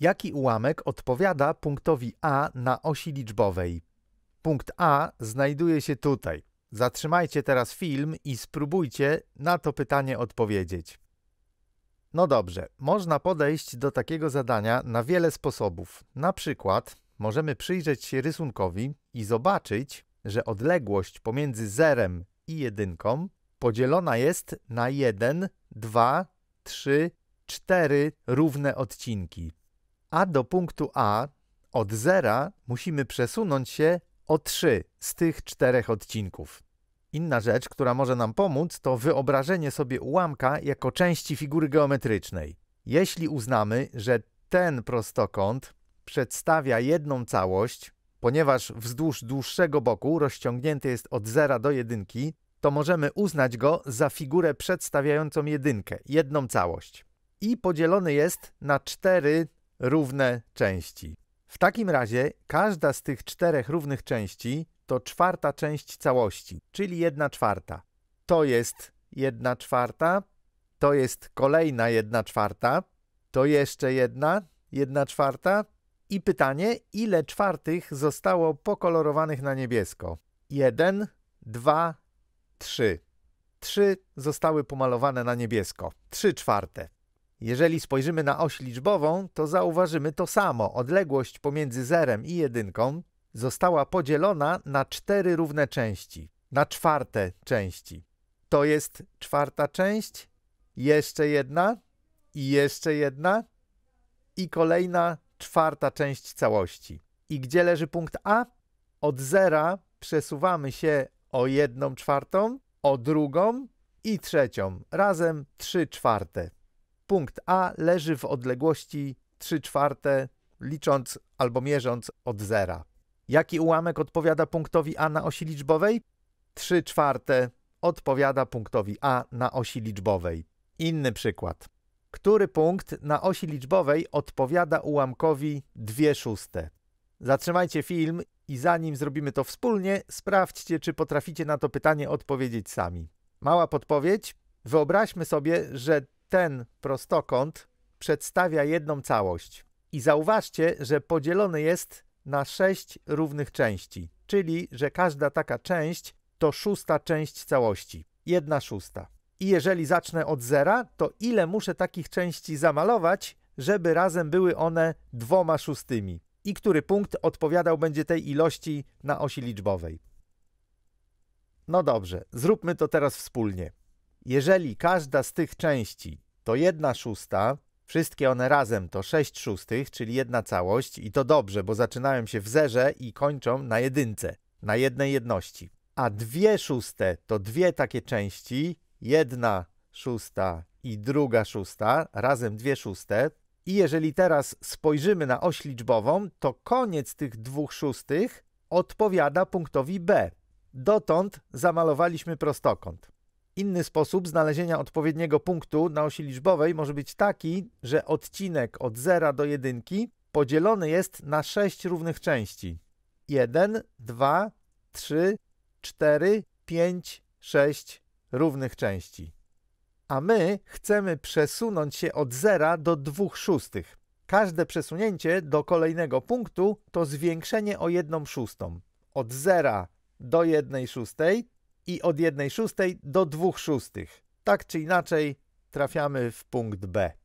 Jaki ułamek odpowiada punktowi A na osi liczbowej? Punkt A znajduje się tutaj. Zatrzymajcie teraz film i spróbujcie na to pytanie odpowiedzieć. No dobrze, można podejść do takiego zadania na wiele sposobów. Na przykład możemy przyjrzeć się rysunkowi i zobaczyć, że odległość pomiędzy zerem i jedynką podzielona jest na 1, 2, 3, 4 równe odcinki a do punktu A od zera musimy przesunąć się o 3 z tych czterech odcinków. Inna rzecz, która może nam pomóc, to wyobrażenie sobie ułamka jako części figury geometrycznej. Jeśli uznamy, że ten prostokąt przedstawia jedną całość, ponieważ wzdłuż dłuższego boku rozciągnięty jest od 0 do 1, to możemy uznać go za figurę przedstawiającą jedynkę, jedną całość. I podzielony jest na cztery równe części. W takim razie każda z tych czterech równych części to czwarta część całości, czyli jedna czwarta. To jest jedna czwarta, to jest kolejna jedna czwarta, to jeszcze jedna, jedna czwarta. I pytanie, ile czwartych zostało pokolorowanych na niebiesko? Jeden, dwa, trzy. Trzy zostały pomalowane na niebiesko. Trzy czwarte. Jeżeli spojrzymy na oś liczbową, to zauważymy to samo. Odległość pomiędzy zerem i jedynką została podzielona na cztery równe części, na czwarte części. To jest czwarta część, jeszcze jedna i jeszcze jedna i kolejna czwarta część całości. I gdzie leży punkt A? Od zera przesuwamy się o jedną czwartą, o drugą i trzecią, razem trzy czwarte punkt A leży w odległości 3 czwarte, licząc albo mierząc od zera. Jaki ułamek odpowiada punktowi A na osi liczbowej? 3 czwarte odpowiada punktowi A na osi liczbowej. Inny przykład. Który punkt na osi liczbowej odpowiada ułamkowi 2 szóste? Zatrzymajcie film i zanim zrobimy to wspólnie, sprawdźcie, czy potraficie na to pytanie odpowiedzieć sami. Mała podpowiedź. Wyobraźmy sobie, że ten prostokąt przedstawia jedną całość. I zauważcie, że podzielony jest na sześć równych części, czyli że każda taka część to szósta część całości. Jedna szósta. I jeżeli zacznę od zera, to ile muszę takich części zamalować, żeby razem były one dwoma szóstymi? I który punkt odpowiadał będzie tej ilości na osi liczbowej? No dobrze, zróbmy to teraz wspólnie. Jeżeli każda z tych części to jedna szósta, wszystkie one razem to 6 szóstych, czyli jedna całość i to dobrze, bo zaczynają się w zerze i kończą na jedynce, na jednej jedności. A dwie szóste to dwie takie części, jedna szósta i druga szósta, razem dwie szóste. I jeżeli teraz spojrzymy na oś liczbową, to koniec tych dwóch szóstych odpowiada punktowi B. Dotąd zamalowaliśmy prostokąt. Inny sposób znalezienia odpowiedniego punktu na osi liczbowej może być taki, że odcinek od 0 do 1 podzielony jest na 6 równych części. 1, 2, 3, 4, 5, 6 równych części. A my chcemy przesunąć się od 0 do 2 szóstych. Każde przesunięcie do kolejnego punktu to zwiększenie o 1 szóstą. Od 0 do 1 szóstej i od 1 szóstej do 2 szóstych. Tak czy inaczej trafiamy w punkt B.